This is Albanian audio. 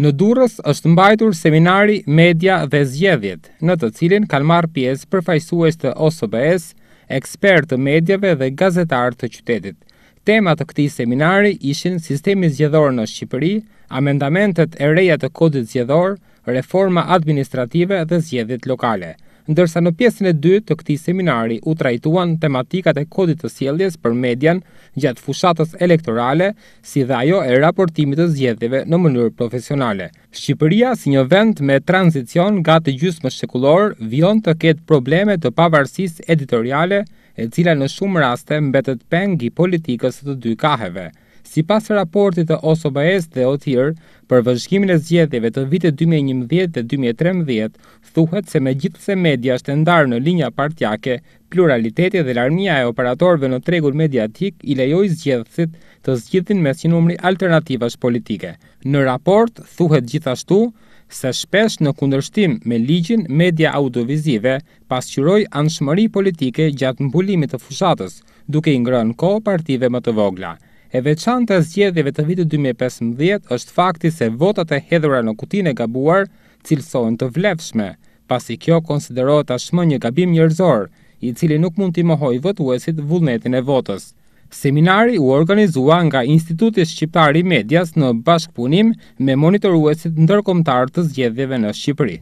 Në Durrës është mbajtur seminari Media dhe Zgjedhjet, në të cilin kanë marr pjesë përfaqësues të OSBE-s, ekspertë të medjave dhe gazetarë të qytetit. Tema të këtij seminari ishin sistemi zgjedhor në Shqipëri, amendamentet e reja të kodit zgjedhor, reforma administrative dhe zgjedhjet lokale ndërsa në pjesën e dytë të këtij seminari u trajtuan tematikat e kodit të sjelljes për median gjatë fushatës elektorale, si dhe ajo e raportimit të zgjedhjeve në mënyrë profesionale. Shqipëria si një vend me tranzicion nga të gjysmë shekullor vjen të ketë probleme të pavarësisë editoriale, e cila në shumë raste mbetet peng i politikës së dy kaheve. Si pas raportit të OSOBS dhe OTIR, për vëzhkimin e zgjedhjeve të vite 2011 dhe 2013, thuhet se me gjithë se media është ndarë në linja partjake, pluraliteti dhe larmia e operatorve në tregur mediatik i lejoj zgjedhësit të zgjithin me si numri alternativash politike. Në raport, thuhet gjithashtu, se shpesh në kundërshtim me ligjin media audiovizive pasqyroj anshmëri politike gjatë mbulimit të fushatës, duke ingrën ko partive më të vogla. E të zgjedhjeve të vitit 2015 është fakti se votat e hedhura në kutinë e gabuar cilësojnë të vlefshme, pasi kjo konsiderohet tashmë një gabim njerëzor, i cili nuk mund t'i mohoj votuesit vullnetin e votës. Seminari u organizua nga Instituti Shqiptar i Medias në bashkëpunim me monitoruesit ndërkombëtar të zgjedhjeve në Shqipëri.